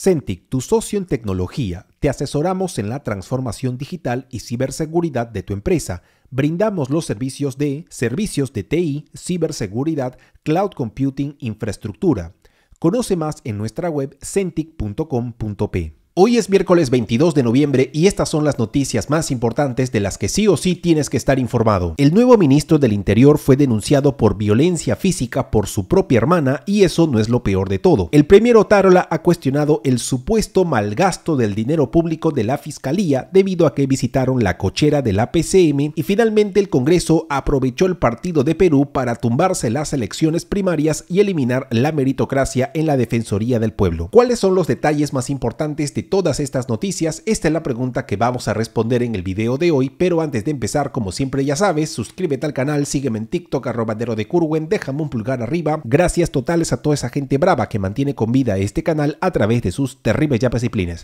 CentIC, tu socio en tecnología, te asesoramos en la transformación digital y ciberseguridad de tu empresa. Brindamos los servicios de servicios de TI, ciberseguridad, cloud computing, infraestructura. Conoce más en nuestra web centIC.com.p. Hoy es miércoles 22 de noviembre y estas son las noticias más importantes de las que sí o sí tienes que estar informado. El nuevo ministro del Interior fue denunciado por violencia física por su propia hermana y eso no es lo peor de todo. El primero tarola ha cuestionado el supuesto malgasto del dinero público de la fiscalía debido a que visitaron la cochera de la PCM y finalmente el Congreso aprovechó el partido de Perú para tumbarse las elecciones primarias y eliminar la meritocracia en la Defensoría del Pueblo. ¿Cuáles son los detalles más importantes de todas estas noticias? Esta es la pregunta que vamos a responder en el video de hoy, pero antes de empezar, como siempre ya sabes, suscríbete al canal, sígueme en TikTok, arrobadero de Curwen, déjame un pulgar arriba. Gracias totales a toda esa gente brava que mantiene con vida este canal a través de sus terribles ya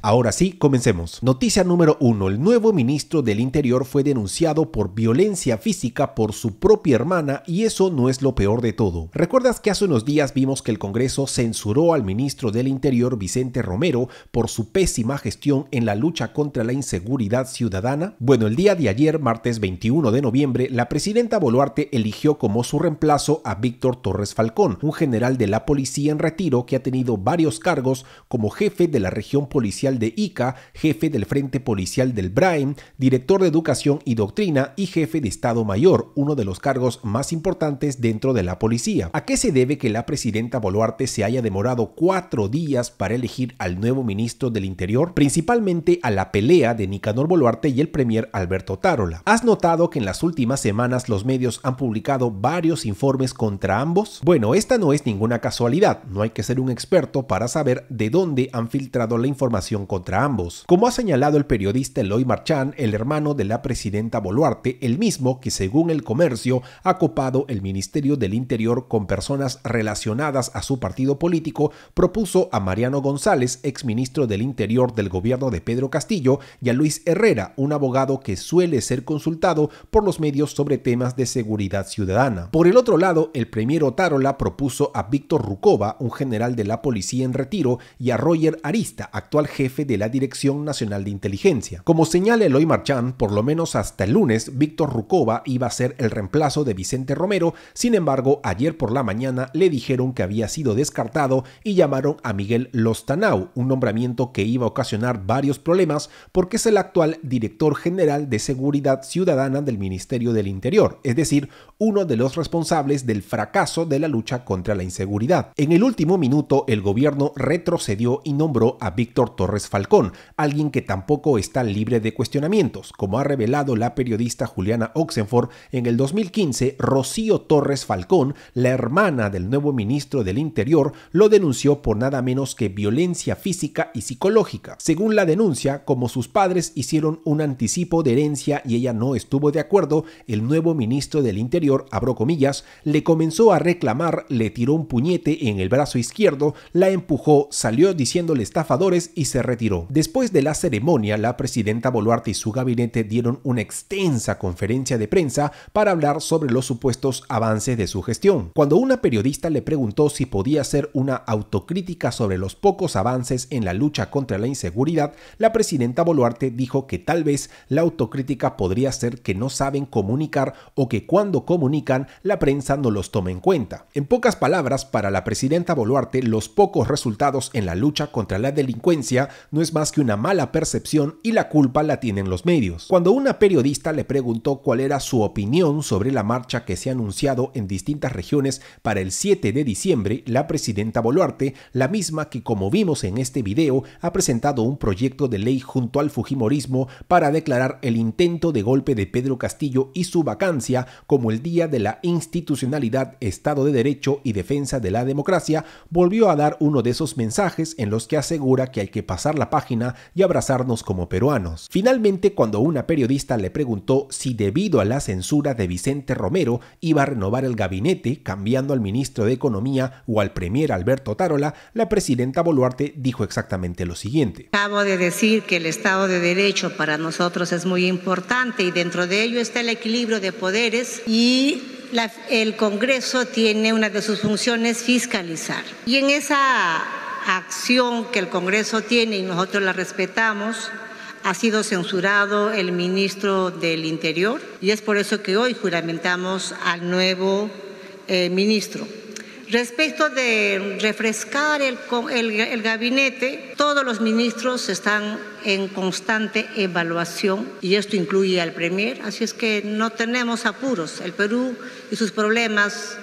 Ahora sí, comencemos. Noticia número 1. El nuevo ministro del Interior fue denunciado por violencia física por su propia hermana y eso no es lo peor de todo. ¿Recuerdas que hace unos días vimos que el Congreso censuró al ministro del Interior Vicente Romero por su peste? más gestión en la lucha contra la inseguridad ciudadana? Bueno, el día de ayer, martes 21 de noviembre, la presidenta Boluarte eligió como su reemplazo a Víctor Torres Falcón, un general de la policía en retiro que ha tenido varios cargos como jefe de la región policial de Ica, jefe del Frente Policial del Brain, director de Educación y Doctrina y jefe de Estado Mayor, uno de los cargos más importantes dentro de la policía. ¿A qué se debe que la presidenta Boluarte se haya demorado cuatro días para elegir al nuevo ministro del interior, principalmente a la pelea de Nicanor Boluarte y el premier Alberto Tarola. ¿Has notado que en las últimas semanas los medios han publicado varios informes contra ambos? Bueno, esta no es ninguna casualidad, no hay que ser un experto para saber de dónde han filtrado la información contra ambos. Como ha señalado el periodista Eloy Marchán, el hermano de la presidenta Boluarte, el mismo que según el comercio ha copado el Ministerio del Interior con personas relacionadas a su partido político, propuso a Mariano González, exministro del Interior, del gobierno de Pedro Castillo y a Luis Herrera, un abogado que suele ser consultado por los medios sobre temas de seguridad ciudadana. Por el otro lado, el premier Otárola propuso a Víctor Rukova, un general de la policía en retiro, y a Roger Arista, actual jefe de la Dirección Nacional de Inteligencia. Como señala Eloy Marchand, por lo menos hasta el lunes, Víctor Rukova iba a ser el reemplazo de Vicente Romero, sin embargo, ayer por la mañana le dijeron que había sido descartado y llamaron a Miguel Lostanau, un nombramiento que iba a ocasionar varios problemas porque es el actual director general de Seguridad Ciudadana del Ministerio del Interior, es decir, uno de los responsables del fracaso de la lucha contra la inseguridad. En el último minuto, el gobierno retrocedió y nombró a Víctor Torres Falcón, alguien que tampoco está libre de cuestionamientos. Como ha revelado la periodista Juliana Oxenford, en el 2015, Rocío Torres Falcón, la hermana del nuevo ministro del Interior, lo denunció por nada menos que violencia física y psicológica según la denuncia, como sus padres hicieron un anticipo de herencia y ella no estuvo de acuerdo, el nuevo ministro del Interior, abro comillas, le comenzó a reclamar, le tiró un puñete en el brazo izquierdo, la empujó, salió diciéndole estafadores y se retiró. Después de la ceremonia, la presidenta Boluarte y su gabinete dieron una extensa conferencia de prensa para hablar sobre los supuestos avances de su gestión. Cuando una periodista le preguntó si podía hacer una autocrítica sobre los pocos avances en la lucha contra la inseguridad, la presidenta Boluarte dijo que tal vez la autocrítica podría ser que no saben comunicar o que cuando comunican la prensa no los tome en cuenta. En pocas palabras, para la presidenta Boluarte, los pocos resultados en la lucha contra la delincuencia no es más que una mala percepción y la culpa la tienen los medios. Cuando una periodista le preguntó cuál era su opinión sobre la marcha que se ha anunciado en distintas regiones para el 7 de diciembre, la presidenta Boluarte, la misma que como vimos en este video, ha presentado un proyecto de ley junto al Fujimorismo para declarar el intento de golpe de Pedro Castillo y su vacancia como el Día de la Institucionalidad, Estado de Derecho y Defensa de la Democracia, volvió a dar uno de esos mensajes en los que asegura que hay que pasar la página y abrazarnos como peruanos. Finalmente, cuando una periodista le preguntó si debido a la censura de Vicente Romero iba a renovar el gabinete, cambiando al ministro de Economía o al premier Alberto Tarola, la presidenta Boluarte dijo exactamente lo siguiente. Acabo de decir que el Estado de Derecho para nosotros es muy importante y dentro de ello está el equilibrio de poderes y el Congreso tiene una de sus funciones fiscalizar. Y en esa acción que el Congreso tiene y nosotros la respetamos, ha sido censurado el ministro del Interior y es por eso que hoy juramentamos al nuevo eh, ministro. Respecto de refrescar el, el, gabinete, todos los ministros están en constante evaluación y esto incluye al Premier, así es que no tenemos apuros. El Perú y sus problemas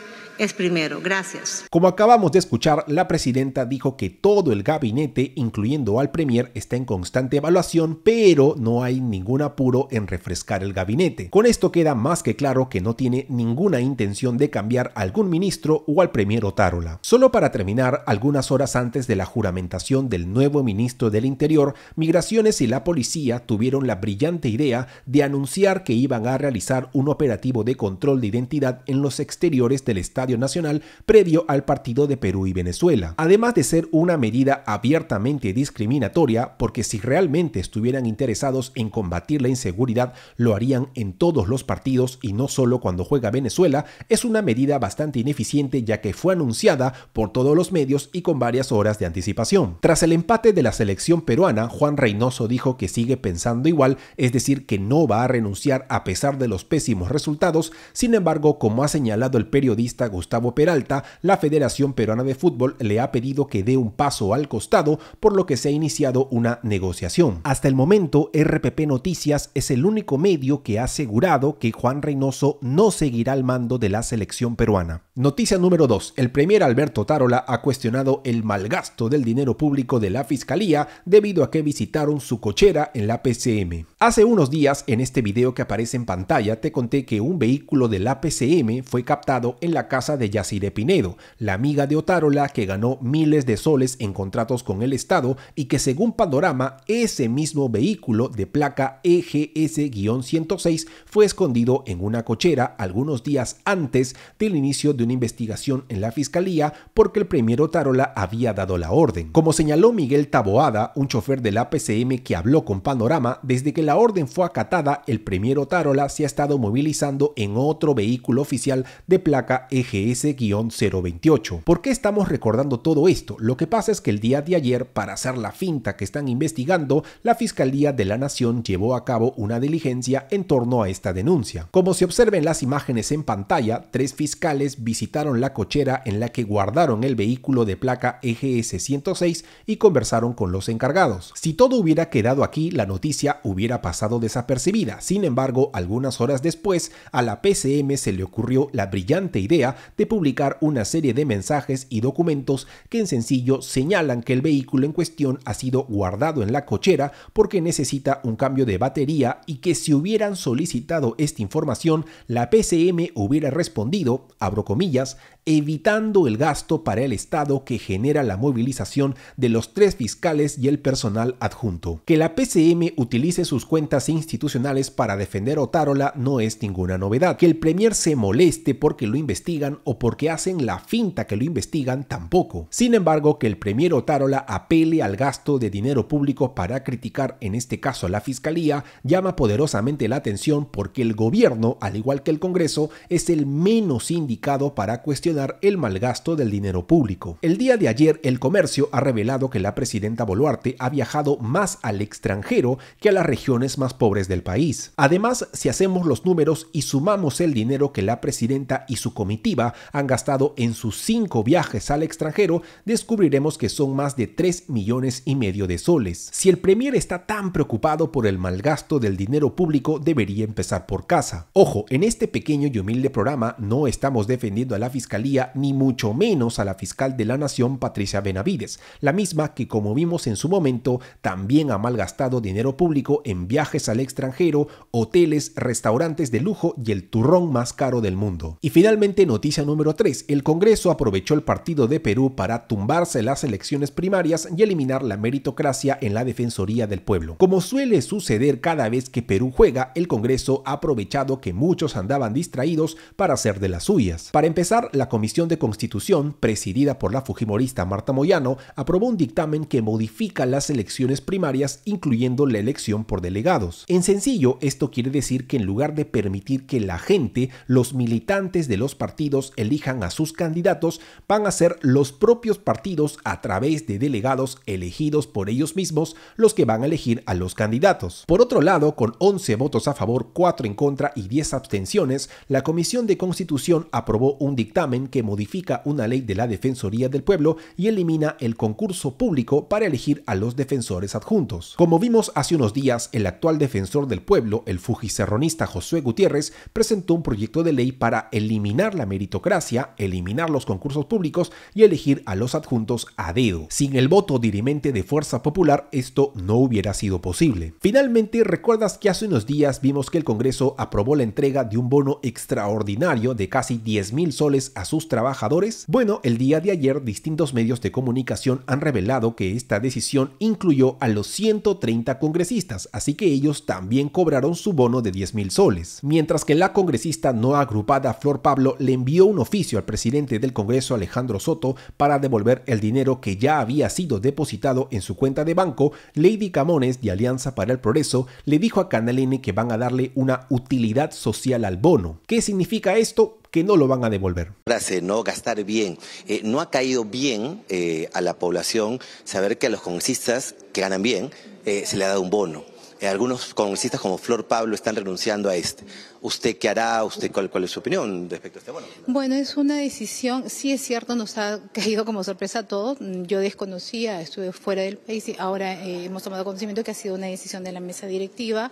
es primero. Gracias. Como acabamos de escuchar, la presidenta dijo que todo el gabinete, incluyendo al Premier, está en constante evaluación, pero no hay ningún apuro en refrescar el gabinete. Con esto queda más que claro que no tiene ninguna intención de cambiar a algún ministro o al Premier Otárola. Solo para terminar, algunas horas antes de la juramentación del nuevo ministro del Interior, Migraciones y la policía tuvieron la brillante idea de anunciar que iban a realizar un operativo de control de identidad en los exteriores del estadio Nacional previo al partido de Perú y Venezuela. Además de ser una medida abiertamente discriminatoria, porque si realmente estuvieran interesados en combatir la inseguridad, lo harían en todos los partidos y no solo cuando juega Venezuela, es una medida bastante ineficiente ya que fue anunciada por todos los medios y con varias horas de anticipación. Tras el empate de la selección peruana, Juan Reynoso dijo que sigue pensando igual, es decir, que no va a renunciar a pesar de los pésimos resultados, sin embargo, como ha señalado el periodista Gustavo Peralta, la Federación Peruana de Fútbol le ha pedido que dé un paso al costado, por lo que se ha iniciado una negociación. Hasta el momento, RPP Noticias es el único medio que ha asegurado que Juan Reynoso no seguirá al mando de la selección peruana. Noticia número 2. El premier Alberto Tarola ha cuestionado el mal gasto del dinero público de la Fiscalía debido a que visitaron su cochera en la PCM. Hace unos días, en este video que aparece en pantalla, te conté que un vehículo de la PCM fue captado en la casa de Yacide Pinedo, la amiga de Otárola que ganó miles de soles en contratos con el Estado y que según Panorama, ese mismo vehículo de placa EGS-106 fue escondido en una cochera algunos días antes del inicio de una investigación en la Fiscalía porque el premier Otárola había dado la orden. Como señaló Miguel Taboada, un chofer de la PCM que habló con Panorama, desde que la orden fue acatada, el premier Otárola se ha estado movilizando en otro vehículo oficial de placa EG GS-028. ¿Por qué estamos recordando todo esto? Lo que pasa es que el día de ayer, para hacer la finta que están investigando, la Fiscalía de la Nación llevó a cabo una diligencia en torno a esta denuncia. Como se observa en las imágenes en pantalla, tres fiscales visitaron la cochera en la que guardaron el vehículo de placa EGS-106 y conversaron con los encargados. Si todo hubiera quedado aquí, la noticia hubiera pasado desapercibida. Sin embargo, algunas horas después, a la PCM se le ocurrió la brillante idea de publicar una serie de mensajes y documentos que en sencillo señalan que el vehículo en cuestión ha sido guardado en la cochera porque necesita un cambio de batería y que si hubieran solicitado esta información, la PCM hubiera respondido, abro comillas, evitando el gasto para el Estado que genera la movilización de los tres fiscales y el personal adjunto. Que la PCM utilice sus cuentas institucionales para defender a Otárola no es ninguna novedad. Que el Premier se moleste porque lo investigan o porque hacen la finta que lo investigan tampoco. Sin embargo, que el Premier Otárola apele al gasto de dinero público para criticar en este caso a la Fiscalía llama poderosamente la atención porque el gobierno, al igual que el Congreso, es el menos indicado para cuestionar dar el mal gasto del dinero público. El día de ayer, el comercio ha revelado que la presidenta Boluarte ha viajado más al extranjero que a las regiones más pobres del país. Además, si hacemos los números y sumamos el dinero que la presidenta y su comitiva han gastado en sus cinco viajes al extranjero, descubriremos que son más de 3 millones y medio de soles. Si el premier está tan preocupado por el mal gasto del dinero público, debería empezar por casa. Ojo, en este pequeño y humilde programa no estamos defendiendo a la fiscalía ni mucho menos a la fiscal de la Nación, Patricia Benavides, la misma que, como vimos en su momento, también ha malgastado dinero público en viajes al extranjero, hoteles, restaurantes de lujo y el turrón más caro del mundo. Y finalmente, noticia número 3, el Congreso aprovechó el Partido de Perú para tumbarse las elecciones primarias y eliminar la meritocracia en la Defensoría del Pueblo. Como suele suceder cada vez que Perú juega, el Congreso ha aprovechado que muchos andaban distraídos para hacer de las suyas. Para empezar, la Comisión de Constitución, presidida por la Fujimorista Marta Moyano, aprobó un dictamen que modifica las elecciones primarias, incluyendo la elección por delegados. En sencillo, esto quiere decir que en lugar de permitir que la gente, los militantes de los partidos, elijan a sus candidatos, van a ser los propios partidos a través de delegados elegidos por ellos mismos los que van a elegir a los candidatos. Por otro lado, con 11 votos a favor, 4 en contra y 10 abstenciones, la Comisión de Constitución aprobó un dictamen que modifica una ley de la Defensoría del Pueblo y elimina el concurso público para elegir a los defensores adjuntos. Como vimos hace unos días, el actual defensor del pueblo, el fujicerronista Josué Gutiérrez, presentó un proyecto de ley para eliminar la meritocracia, eliminar los concursos públicos y elegir a los adjuntos a dedo. Sin el voto dirimente de Fuerza Popular, esto no hubiera sido posible. Finalmente, recuerdas que hace unos días vimos que el Congreso aprobó la entrega de un bono extraordinario de casi 10 mil soles a sus trabajadores? Bueno, el día de ayer distintos medios de comunicación han revelado que esta decisión incluyó a los 130 congresistas, así que ellos también cobraron su bono de 10 mil soles. Mientras que la congresista no agrupada Flor Pablo le envió un oficio al presidente del Congreso Alejandro Soto para devolver el dinero que ya había sido depositado en su cuenta de banco, Lady Camones de Alianza para el Progreso le dijo a Canal que van a darle una utilidad social al bono. ¿Qué significa esto? que no lo van a devolver. Frase, ¿no? Gastar bien. Eh, no ha caído bien eh, a la población saber que a los congresistas que ganan bien eh, se le ha dado un bono. Eh, algunos congresistas como Flor Pablo están renunciando a este. ¿Usted qué hará? ¿Usted cuál, cuál es su opinión respecto a este bono? Bueno, es una decisión, sí es cierto, nos ha caído como sorpresa a todos. Yo desconocía, estuve fuera del país y ahora eh, hemos tomado conocimiento que ha sido una decisión de la mesa directiva.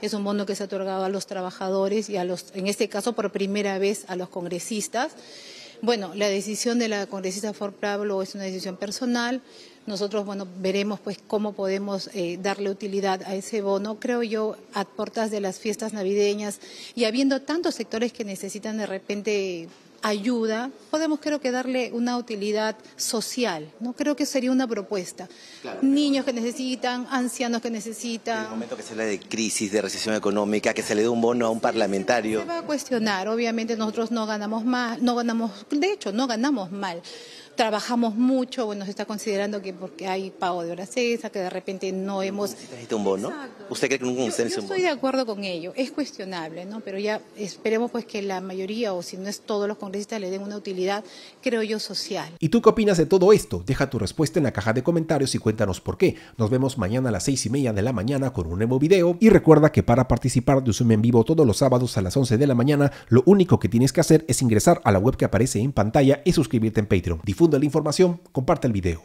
Es un bono que se ha otorgado a los trabajadores y a los, en este caso por primera vez a los congresistas. Bueno, la decisión de la congresista Ford Pablo es una decisión personal. Nosotros, bueno, veremos pues cómo podemos eh, darle utilidad a ese bono. Creo yo, a puertas de las fiestas navideñas y habiendo tantos sectores que necesitan de repente ayuda, podemos creo que darle una utilidad social, ¿no? Creo que sería una propuesta. Niños que necesitan, ancianos que necesitan. En un momento que se habla de crisis, de recesión económica, que se le dé un bono a un parlamentario. Se va a cuestionar, obviamente nosotros no ganamos mal, no ganamos, de hecho no ganamos mal trabajamos mucho, bueno, se está considerando que porque hay pago de horas cesa, que de repente no mm, hemos... ¿Usted cree que nunca usted un bono? estoy de acuerdo con ello, es cuestionable, ¿no? Pero ya esperemos pues que la mayoría, o si no es todos los congresistas, le den una utilidad, creo yo, social. ¿Y tú qué opinas de todo esto? Deja tu respuesta en la caja de comentarios y cuéntanos por qué. Nos vemos mañana a las seis y media de la mañana con un nuevo video y recuerda que para participar de zoom en vivo todos los sábados a las 11 de la mañana, lo único que tienes que hacer es ingresar a la web que aparece en pantalla y suscribirte en Patreon. Segundo la información, comparte el video.